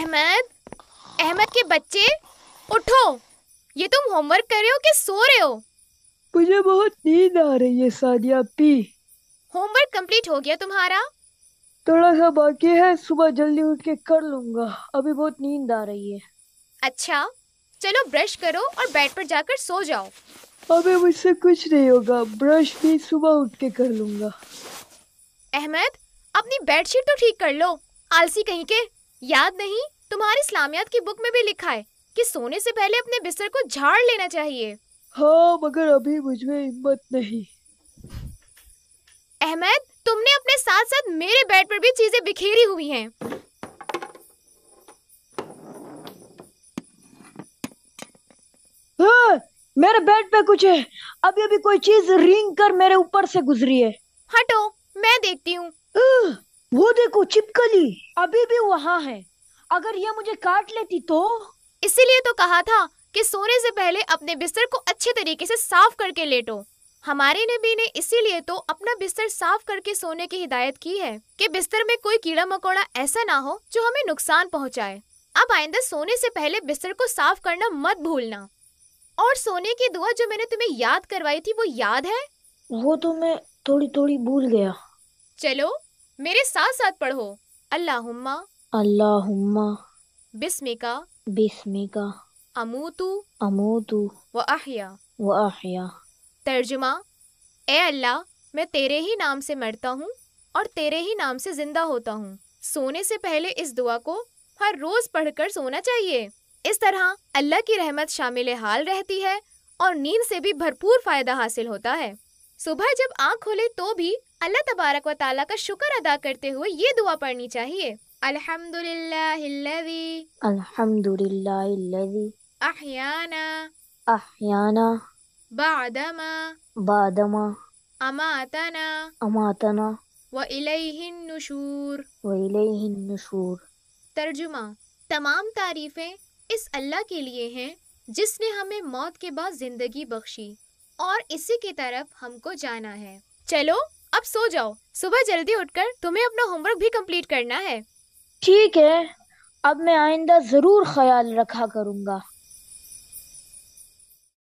अहमद अहमद के बच्चे उठो ये तुम होमवर्क कर रहे हो कि सो रहे हो मुझे बहुत नींद आ रही है सादिया पी होमवर्क कंप्लीट हो गया तुम्हारा थोड़ा सा बाकी है सुबह जल्दी उठ के कर लूंगा अभी बहुत नींद आ रही है अच्छा चलो ब्रश करो और बेड पर जाकर सो जाओ अबे मुझसे कुछ नहीं होगा ब्रश भी सुबह उठ के कर लूंगा अहमद अपनी बेडशीट तो ठीक कर लो आलसी कहीं के याद नहीं तुम्हारी इस्लामियात की बुक में भी लिखा है कि सोने से पहले अपने बिस्तर को झाड़ लेना चाहिए हाँ मगर अभी मुझे हिम्मत नहीं अहमद तुमने अपने साथ साथ मेरे बेड पर भी चीजें बिखेरी हुई हैं। है हाँ, मेरे बेड पे कुछ है अभी अभी कोई चीज रिंग कर मेरे ऊपर से गुजरी है हटो मैं देखती हूँ वो देखो चिपकली अभी भी वहाँ है अगर यह मुझे काट लेती तो इसीलिए तो कहा था कि सोने से पहले अपने बिस्तर को अच्छे तरीके से साफ करके लेटो हमारे नबी ने इसीलिए तो अपना बिस्तर साफ करके सोने की हिदायत की है कि बिस्तर में कोई कीड़ा मकोड़ा ऐसा ना हो जो हमें नुकसान पहुंचाए। अब आइंदा सोने से पहले बिस्तर को साफ करना मत भूलना और सोने की दुआ जो मैंने तुम्हें याद करवाई थी वो याद है वो तो मैं थोड़ी थोड़ी भूल गया चलो मेरे साथ साथ पढ़ो अल्लाहुम्मा अल्लाहुम्मा बिस्मिका बिस्मिका अमूतु अमूतु व अहिया व अहिया तर्जुमा ए अल्लाह मैं तेरे ही नाम से मरता हूँ और तेरे ही नाम से जिंदा होता हूँ सोने से पहले इस दुआ को हर रोज पढ़कर सोना चाहिए इस तरह अल्लाह की रहमत शामिल हाल रहती है और नींद से भी भरपूर फायदा हासिल होता है सुबह जब आँख खोले तो भी अल्लाह तबारक व ताला का शुक्र अदा करते हुए ये दुआ पढ़नी चाहिए अल्हम्दुलिल्लाहिल्लज़ी अल्हम्दुलिल्लाहिल्लज़ी अहयाना अहयाना बादमा बादमा अमातना अमातना व इलैहिन नुशूर व इलैहिन नुशूर तर्जुमा तमाम तारीफें इस अल्लाह के लिए हैं जिसने हमें मौत के बाद जिंदगी बख्शी और इसी की तरफ हमको जाना है चलो अब सो जाओ सुबह जल्दी उठकर तुम्हें अपना होमवर्क भी कंप्लीट करना है ठीक है अब मैं आइंदा जरूर ख्याल रखा करूँगा